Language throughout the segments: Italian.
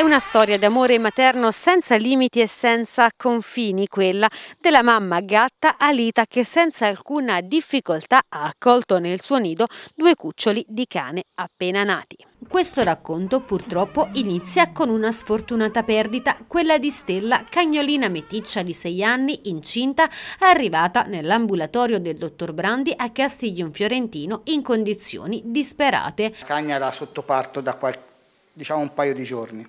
È una storia d'amore materno senza limiti e senza confini, quella della mamma gatta Alita che senza alcuna difficoltà ha accolto nel suo nido due cuccioli di cane appena nati. Questo racconto purtroppo inizia con una sfortunata perdita, quella di Stella, cagnolina meticcia di 6 anni, incinta, arrivata nell'ambulatorio del dottor Brandi a Castiglion Fiorentino in condizioni disperate. La cagna era sottoparto da qualche, diciamo un paio di giorni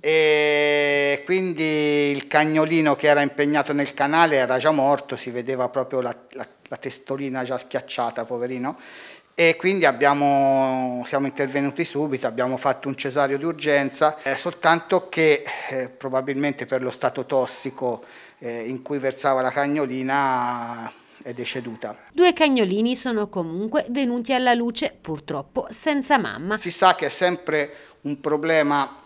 e quindi il cagnolino che era impegnato nel canale era già morto, si vedeva proprio la, la, la testolina già schiacciata, poverino, e quindi abbiamo, siamo intervenuti subito, abbiamo fatto un cesario d'urgenza, eh, soltanto che eh, probabilmente per lo stato tossico eh, in cui versava la cagnolina è deceduta. Due cagnolini sono comunque venuti alla luce, purtroppo senza mamma. Si sa che è sempre un problema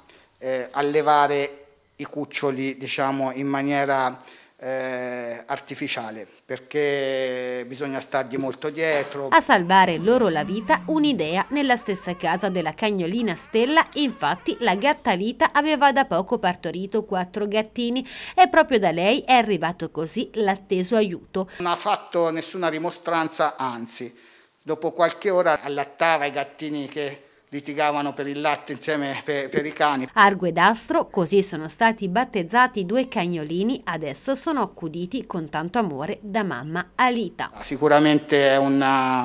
eh, allevare i cuccioli diciamo, in maniera eh, artificiale perché bisogna stargli molto dietro. A salvare loro la vita un'idea nella stessa casa della cagnolina Stella, infatti la gatta Lita aveva da poco partorito quattro gattini e proprio da lei è arrivato così l'atteso aiuto. Non ha fatto nessuna rimostranza, anzi, dopo qualche ora allattava i gattini che litigavano per il latte insieme per, per i cani. Argo ed Astro, così sono stati battezzati due cagnolini, adesso sono accuditi con tanto amore da mamma Alita. Sicuramente è una,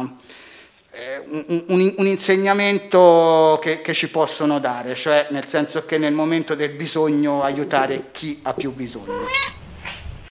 un, un, un, insegnamento che, che, ci possono dare, cioè nel senso che nel momento del bisogno aiutare chi ha più bisogno.